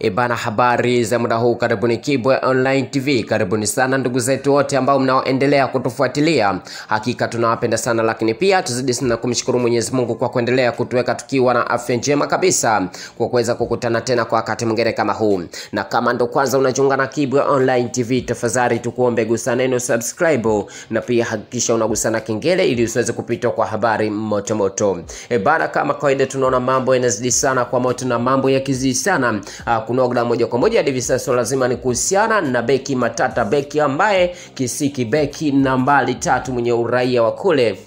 Ibana, e habari za muda huu, karibuni Kibwe Online TV, karibuni sana ndugu zetu wote ambao mnaoendelea kutufuatilia, hakika tunawapenda sana, lakini pia tuzidi sana kumshukuru Mwenyezi Mungu kwa kuendelea kutuweka tukiwa na afya njema kabisa, kwa kuweza kukutana tena kwa wakati mwingine kama huu. Na kama ndo kwanza unajiunga na Kibwe Online TV, tafadhali tukuombe gusa neno subscribe, na pia hakikisha unagusa na kengele ili usiweze kupitwa kwa habari moto moto. Ibana, e kama kawaida, tunaona mambo yanazidi sana kwa moto na mambo yakizidi sana ah, kunoga moja kwa moja hadi sasa lazima ni kuhusiana na beki Matata, beki ambaye kisiki, beki nambari tatu mwenye uraia wa kule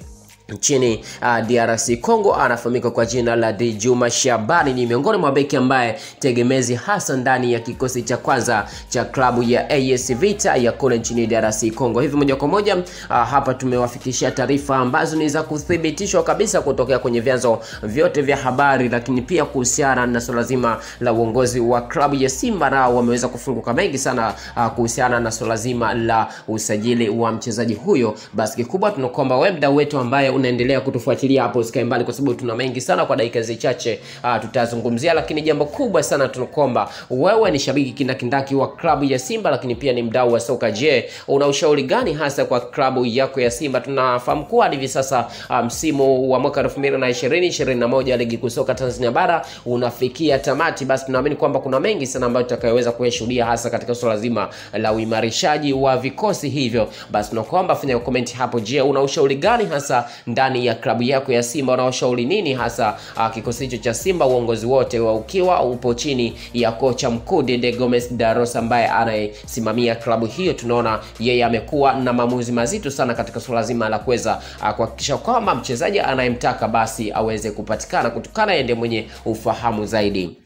nchini uh, ah, DRC Congo anafahamika kwa jina la Dejuma Shabani. Ni miongoni mwa beki ambaye tegemezi hasa ndani ya kikosi cha kwanza cha klabu ya AS Vita ya kule nchini DRC Congo. Hivi moja kwa moja uh, hapa tumewafikishia taarifa ambazo ni za kuthibitishwa kabisa kutokea kwenye vyanzo vyote vya habari, lakini pia kuhusiana na swala zima la uongozi wa klabu ya Simba, nao wameweza kufunguka mengi sana uh, kuhusiana na swala zima la usajili wa mchezaji huyo. Basi kikubwa tunakuomba wewe mdau wetu ambaye unaendelea kutufuatilia hapo usikae mbali kwa sababu tuna mengi sana kwa dakika zichache uh, ah, tutazungumzia lakini jambo kubwa sana tunakuomba wewe ni shabiki kindakindaki wa klabu ya simba lakini pia ni mdau wa soka je una ushauri gani hasa kwa klabu yako ya simba tunafahamu kuwa hivi sasa ah, msimu um, wa mwaka 2020 21 ligi kusoka tanzania bara unafikia tamati basi tunaamini kwamba kuna mengi sana ambayo tutakayoweza kuyashuhudia hasa katika swala zima la uimarishaji wa vikosi hivyo basi tunakuomba fanya komenti hapo je una ushauri gani hasa ndani ya klabu yako ya Simba, unaoshauri nini hasa uh, kikosi hicho cha Simba, uongozi wote wa ukiwa upo chini ya kocha mkuu Dede Gomes Daros ambaye anayesimamia klabu hiyo. Tunaona yeye amekuwa na maamuzi mazito sana katika suala zima la kuweza uh, kuhakikisha kwamba mchezaji anayemtaka basi aweze kupatikana kutokana ende mwenye ufahamu zaidi.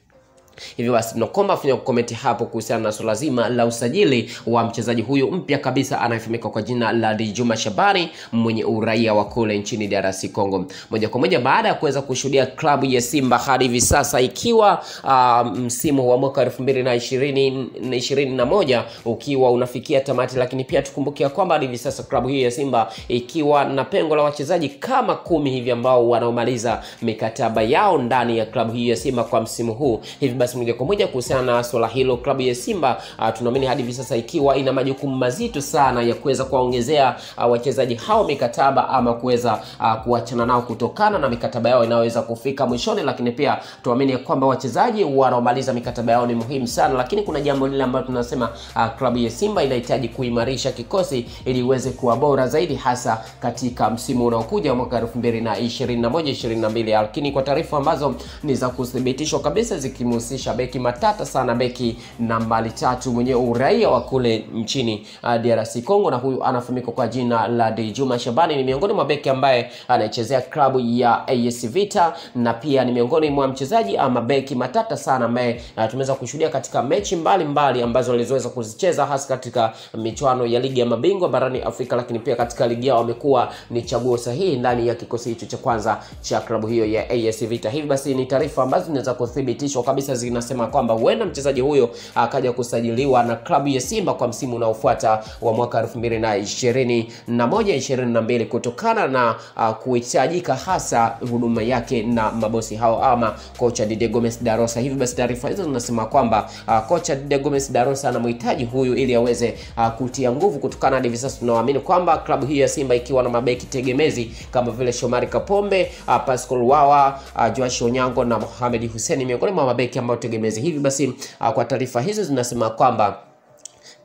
Hivyo basi tunakomba afanya comment hapo kuhusiana na swala zima la usajili wa mchezaji huyu mpya kabisa anayefahamika kwa jina la Djuma Shabani mwenye uraia wa kule nchini DRC Congo. Moja kwa moja baada ya kuweza kushuhudia klabu ya Simba hadi hivi sasa ikiwa uh, msimu wa mwaka 2020 na moja ukiwa unafikia tamati, lakini pia tukumbukia kwamba hadi hivi sasa klabu hii ya Simba ikiwa na pengo la wachezaji kama kumi hivi ambao wanaomaliza mikataba yao ndani ya klabu hii ya Simba kwa msimu huu hivi basi moja kwa moja kuhusiana na swala hilo, klabu ya Simba uh, tunaamini hadi hivi sasa ikiwa ina majukumu mazito sana ya kuweza kuwaongezea uh, wachezaji hao mikataba ama kuweza uh, kuachana nao kutokana na mikataba yao inayoweza kufika mwishoni, lakini pia tuamini kwamba wachezaji wanaomaliza mikataba yao ni muhimu sana, lakini kuna jambo lile ambalo tunasema uh, klabu ya Simba inahitaji kuimarisha kikosi ili iweze kuwa bora zaidi hasa katika msimu unaokuja mwaka 2021 22, lakini kwa taarifa ambazo ni za kuthibitishwa kabisa zikimhusi amemchezesha beki matata sana, beki nambari tatu mwenye uraia wa kule nchini uh, DRC Congo, na huyu anafahamika kwa jina la Dejuma Shabani. Ni miongoni mwa beki ambaye anaichezea klabu ya AS Vita na pia ni miongoni mwa mchezaji ama beki matata sana ambaye uh, tumeweza kushuhudia katika mechi mbalimbali mbali ambazo alizoweza kuzicheza hasa katika michuano ya ligi ya mabingwa barani Afrika, lakini pia katika ligi yao amekuwa ni chaguo sahihi ndani ya kikosi hicho cha kwanza cha klabu hiyo ya AS Vita. Hivi basi ni taarifa ambazo zinaweza kuthibitishwa kabisa zi zinasema kwamba huenda mchezaji huyo akaja kusajiliwa na klabu ya Simba kwa msimu unaofuata wa mwaka 2021 2022 kutokana na uh, kuhitajika hasa huduma yake na mabosi hao ama kocha Didier Gomes Darosa. Hivi basi taarifa hizo zinasema kwamba uh, kocha Didier Gomes Darosa anamhitaji huyu ili aweze uh, kutia nguvu, kutokana na hivi sasa tunaamini kwamba klabu hii ya Simba ikiwa na mabeki tegemezi kama vile Shomari Kapombe, uh, Pascal Wawa, uh, Joash Onyango na Mohamed Hussein miongoni mwa mabeki ambao utegemezi Hivi basi, uh, kwa taarifa hizo zinasema kwamba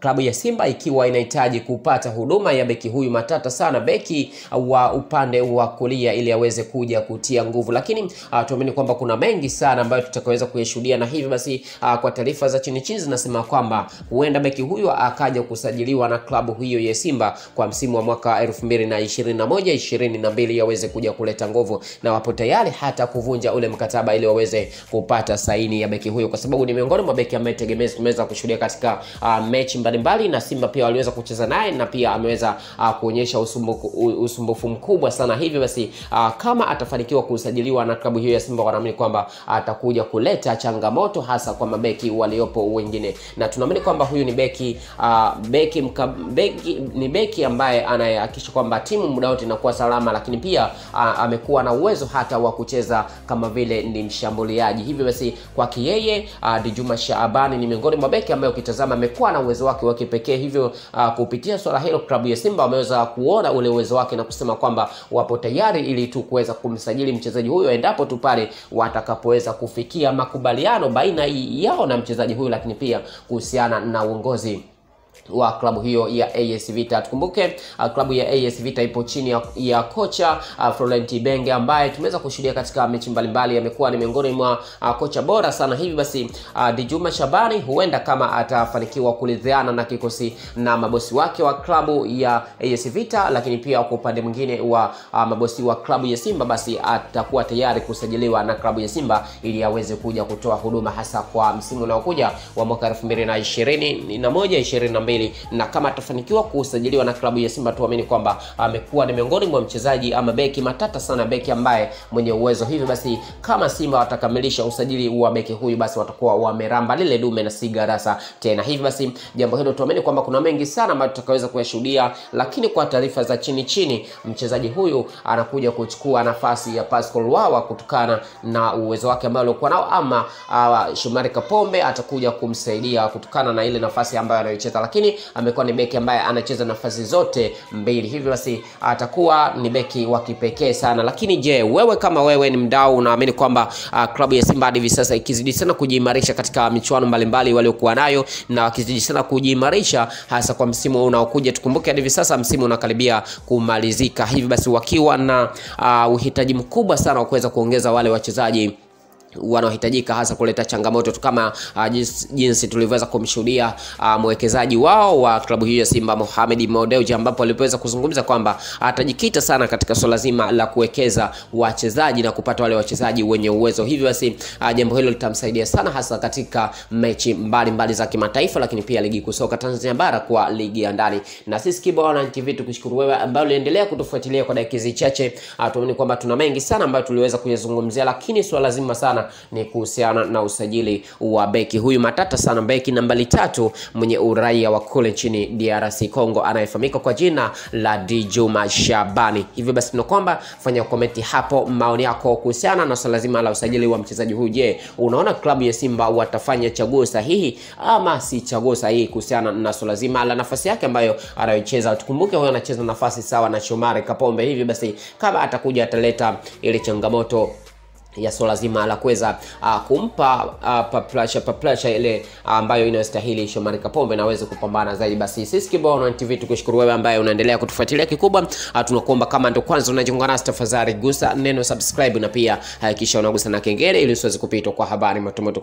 klabu ya Simba ikiwa inahitaji kupata huduma ya beki huyu matata sana, beki wa upande wa kulia ili aweze kuja kutia nguvu, lakini uh, tuamini kwamba kuna mengi sana ambayo tutakaweza kuyashuhudia, na hivyo basi uh, kwa taarifa za chini chini zinasema kwamba huenda beki huyu akaja kusajiliwa na klabu hiyo ya Simba kwa msimu wa mwaka 2021 22 yaweze kuja kuleta nguvu, na wapo tayari hata kuvunja ule mkataba ili waweze kupata saini ya beki huyo, kwa sababu ni miongoni mwa beki ambaye tegemezi tumeweza kushuhudia katika uh, mechi mbali mbalimbali na Simba pia waliweza kucheza naye na pia ameweza uh, kuonyesha usumbufu, usumbufu mkubwa sana. Hivyo basi uh, kama atafanikiwa kusajiliwa na klabu hiyo ya Simba, wanaamini kwamba atakuja kuleta changamoto hasa kwa mabeki waliopo wengine, na tunaamini kwamba huyu ni beki uh, beki, mka, beki ni beki ambaye anayehakikisha kwamba timu muda wote inakuwa salama, lakini pia uh, amekuwa na uwezo hata wa kucheza kama vile ni mshambuliaji. Hivyo basi kwake yeye uh, Juma Shaabani ni miongoni mwa beki ambaye ukitazama amekuwa na uwezo wake wake wa kipekee hivyo uh, kupitia swala hilo klabu ya Simba wameweza kuona ule uwezo wake na kusema kwamba wapo tayari ili tu kuweza kumsajili mchezaji huyo endapo tu pale watakapoweza kufikia makubaliano baina yao na mchezaji huyo, lakini pia kuhusiana na uongozi wa klabu hiyo ya AS Vita. Tukumbuke uh, klabu ya AS Vita ipo chini ya, ya kocha uh, Florent Benge ambaye tumeweza kushuhudia katika mechi mbalimbali, amekuwa ni miongoni mwa uh, kocha bora sana. Hivi basi uh, Djuma Shabani huenda kama atafanikiwa kuridhiana na kikosi na mabosi wake wa klabu ya AS Vita, lakini pia kwa upande mwingine wa uh, mabosi wa klabu ya Simba, basi atakuwa tayari kusajiliwa na klabu ya Simba ili aweze kuja kutoa huduma hasa kwa msimu unaokuja wa mwaka 2021 20 mbili na kama atafanikiwa kusajiliwa na klabu ya Simba, tuamini kwamba amekuwa ni miongoni mwa mchezaji ama beki matata sana, beki ambaye mwenye uwezo. Hivyo basi kama Simba watakamilisha usajili wa beki huyu, basi watakuwa wameramba lile dume na si garasa tena. Hivyo basi jambo hilo tuamini kwamba kuna mengi sana ambayo tutakaweza kuyashuhudia, lakini kwa taarifa za chini chini, mchezaji huyu anakuja kuchukua nafasi ya Pascal Wawa kutokana na uwezo wake ambao alikuwa nao, ama uh, Shumari Kapombe atakuja kumsaidia kutokana na ile nafasi ambayo anayocheza lakini amekuwa ni beki ambaye anacheza nafasi zote mbili, hivyo basi atakuwa ni beki wa kipekee sana. Lakini je, wewe kama wewe ni mdau, unaamini kwamba uh, klabu ya Simba hadi hivi sasa ikizidi sana kujiimarisha katika michuano mbalimbali waliokuwa nayo na wakizidi sana kujiimarisha hasa kwa msimu unaokuja. Tukumbuke hadi hivi sasa msimu unakaribia kumalizika, hivi basi wakiwa na uh, uhitaji mkubwa sana wa kuweza kuongeza wale wachezaji wanaohitajika hasa kuleta changamoto tu kama uh, jinsi, jinsi tulivyoweza kumshuhudia uh, mwekezaji wao wa klabu hiyo ya Simba Mohamed Modeuji ambapo alipoweza kuzungumza kwamba atajikita uh, sana katika swala zima la kuwekeza wachezaji na kupata wale wachezaji wenye uwezo. Hivyo basi uh, jambo hilo litamsaidia sana hasa katika mechi mbalimbali mbali za kimataifa, lakini pia ligi kuu soka Tanzania bara kwa ligi ya ndani. Na sisi Kibo Online TV tukushukuru wewe ambao uliendelea kutufuatilia kwa dakika chache. Uh, tuamini kwamba tuna mengi sana ambayo tuliweza kuyazungumzia, lakini swala zima sana sana ni kuhusiana na usajili wa beki huyu matata sana, beki nambari tatu mwenye uraia wa kule nchini DRC Congo anayefahamika kwa jina la Djuma Shabani. Hivyo basi tuna kwamba fanya komenti hapo maoni yako kuhusiana na swala zima la usajili wa mchezaji huyu. Je, unaona klabu ya Simba watafanya chaguo sahihi ama si chaguo sahihi kuhusiana na swala zima la nafasi yake ambayo anayocheza? Tukumbuke huyo anacheza nafasi sawa na Shomari Kapombe. Hivyo basi kama atakuja ataleta ile changamoto ya swala zima la kuweza uh, kumpa uh, ah, paplasha paprasha ile ah, ambayo uh, inayostahili Shomari Kapombe na aweze kupambana zaidi. Basi sisi Kibao Online TV tukushukuru wewe ambaye unaendelea kutufuatilia, kikubwa uh, tunakuomba kama ndio kwanza unajiunga nasi, tafadhali gusa neno subscribe na pia hakikisha uh, unagusa na kengele ili usiweze kupitwa kwa habari matumoto.